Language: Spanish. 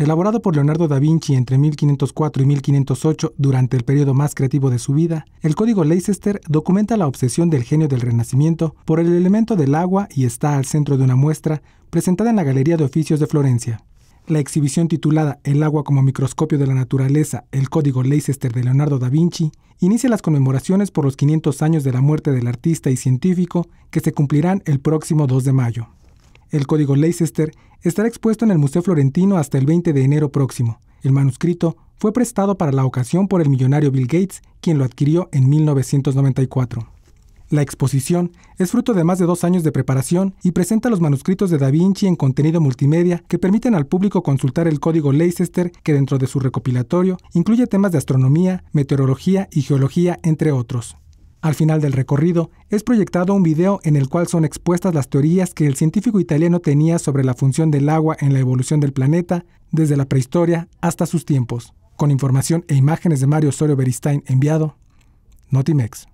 Elaborado por Leonardo da Vinci entre 1504 y 1508 durante el periodo más creativo de su vida, el Código Leicester documenta la obsesión del genio del Renacimiento por el elemento del agua y está al centro de una muestra presentada en la Galería de Oficios de Florencia. La exhibición titulada El agua como microscopio de la naturaleza, el Código Leicester de Leonardo da Vinci, inicia las conmemoraciones por los 500 años de la muerte del artista y científico que se cumplirán el próximo 2 de mayo. El código Leicester estará expuesto en el Museo Florentino hasta el 20 de enero próximo. El manuscrito fue prestado para la ocasión por el millonario Bill Gates, quien lo adquirió en 1994. La exposición es fruto de más de dos años de preparación y presenta los manuscritos de Da Vinci en contenido multimedia que permiten al público consultar el código Leicester que dentro de su recopilatorio incluye temas de astronomía, meteorología y geología, entre otros. Al final del recorrido es proyectado un video en el cual son expuestas las teorías que el científico italiano tenía sobre la función del agua en la evolución del planeta, desde la prehistoria hasta sus tiempos, con información e imágenes de Mario Osorio Beristain enviado, Notimex.